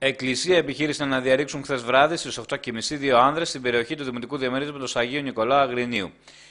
Εκκλησία επιχείρησαν να διαρρήξουν χθες βράδυ στις 8.30 δύο άνδρες στην περιοχή του Δημοτικού Διαμερίσματο Αγίου Νικολάου Αγρινίου.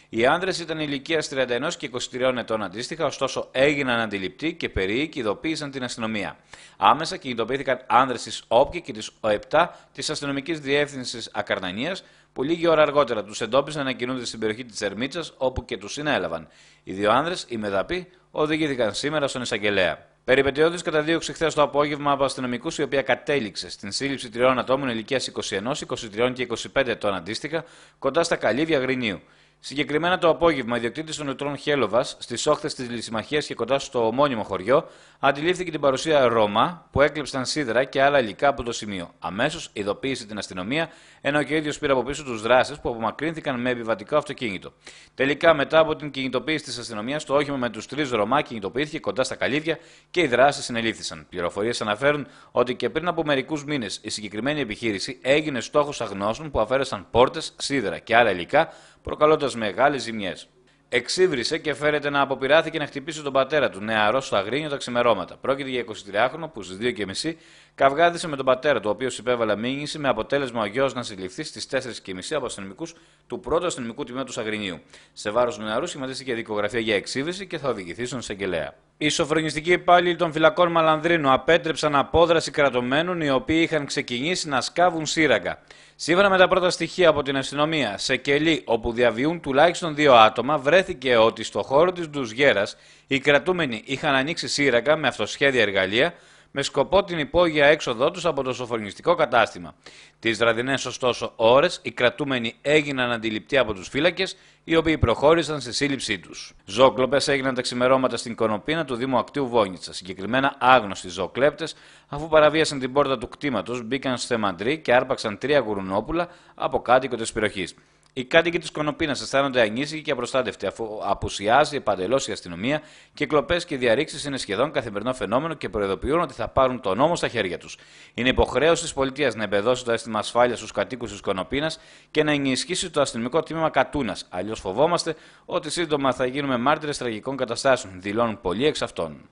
Οι άνδρες ήταν ηλικίας 31 και 23 ετών αντίστοιχα, ωστόσο έγιναν αντιληπτοί και περίοικοι ειδοποίησαν την αστυνομία. Άμεσα κινητοποιήθηκαν άνδρες της ΟΠΚΙ και της ΟΕΠΤΑ της Αστυνομικής Διεύθυνσης Ακαρνανίας, που λίγη ώρα αργότερα τους εντόπισαν να κινούνται στην περιοχή της Ερμίτσας, όπου και τους συνέλαβαν. Οι δύο άνδρες, οι μεδαποί, οδηγήθηκαν σήμερα στον εισαγγελέα. Περιπετειώδης καταδίωξη χθες το απόγευμα από αστυνομικούς, η οποία κατέληξε στην σύλληψη τριών ατόμων ηλικίας 21, 23 και 25 ετών αντίστοιχα, κοντά στα καλύβια Γρινίου. Συγκεκριμένα το απόγευμα, ο ιδιοκτήτης των νετρών Χέλοβας, στις όχθες της Λυσιμαχίας και κοντά στο ομώνυμο χωριό, αντιλήφθηκε την παρουσία Ρώμα που έκλεψαν σίδερα και άλλα υλικά από το σημείο. Αμέσως ειδοποίησε την αστυνομία, ενώ και ο ίδιος πήρε από πίσω τους δράστε που απομακρύνθηκαν με επιβατικό αυτοκίνητο. Τελικά, μετά από την κινητοποίηση της αστυνομίας, το όχημα με τους τρεις Ρωμά κινητοποιήθηκε κοντά στα καλύβια και οι δράστε συνελήφθησαν. Πληροφορίες αναφέρουν ότι και πριν από μερικούς μήνες η συγκεκριμένη επιχείρηση έγινε στόχος αγνώστων που αφαίρεσαν πόρτες, σίδερα και άλλα υλικά, προκαλώντα μεγάλε ζημιές. Εξύβρισε και φέρεται να αποπειράθηκε να χτυπήσει τον πατέρα του, νεαρό στο Αγρίνιο τα ξημερώματα. Πρόκειται για 23χρονο που στις 2.30 καυγάδισε με τον πατέρα του, ο οποίος υπέβαλε μήνυση με αποτέλεσμα ο γιος να συλληφθεί στις 4.30 από αστυνομικού του 1ου αστυνομικού τμήματος Αγρινίου. Σε βάρος του νεαρού σχηματίστηκε δικογραφία για εξύβριση και θα οδηγηθεί στον εισαγγελέα. Οι σοφρονιστικοί υπάλληλοι των φυλακών Μαλανδρίνου απέτρεψαν απόδραση κρατωμένων οι οποίοι είχαν ξεκινήσει να σκάβουν σύραγγα. Σύμφωνα με τα πρώτα στοιχεία από την αστυνομία, σε κελί όπου διαβιούν τουλάχιστον δύο άτομα, βρέθηκε ότι στο χώρο της Ντουζιέρας οι κρατούμενοι είχαν ανοίξει σύραγγα με αυτοσχέδια εργαλεία, με σκοπό την υπόγεια έξοδό τους από το σοφρονιστικό κατάστημα. Τις βραδινές, ωστόσο, ώρες οι κρατούμενοι έγιναν αντιληπτοί από τους φύλακες, οι οποίοι προχώρησαν στη σύλληψή τους. Ζόκλοπες έγιναν τα ξημερώματα στην Κονοπίνα του Δήμου Ακτίου Βόνιτσα. Συγκεκριμένα άγνωστοι ζόκλεπτες, αφού παραβίασαν την πόρτα του κτήματος, μπήκαν στο θεμαντρί και άρπαξαν τρία γουρουνόπουλα από κάτοικο της περιοχής. Οι κάτοικοι τη Κονοπίνα αισθάνονται ανήσυχοι και απροστάτευτοι, αφού απουσιάζει επαντελώ η αστυνομία και κλοπές και διαρρήξεις είναι σχεδόν καθημερινό φαινόμενο και προειδοποιούν ότι θα πάρουν τον νόμο στα χέρια τους. Είναι υποχρέωση της πολιτείας να εμπεδώσει το αίσθημα ασφάλειας στους κατοίκους της Κονοπίνα και να ενισχύσει το αστυνομικό τμήμα Κατούνας. Αλλιώς φοβόμαστε ότι σύντομα θα γίνουμε μάρτυρες τραγικών καταστάσεων, δηλώνουν πολλοί εξ αυτών.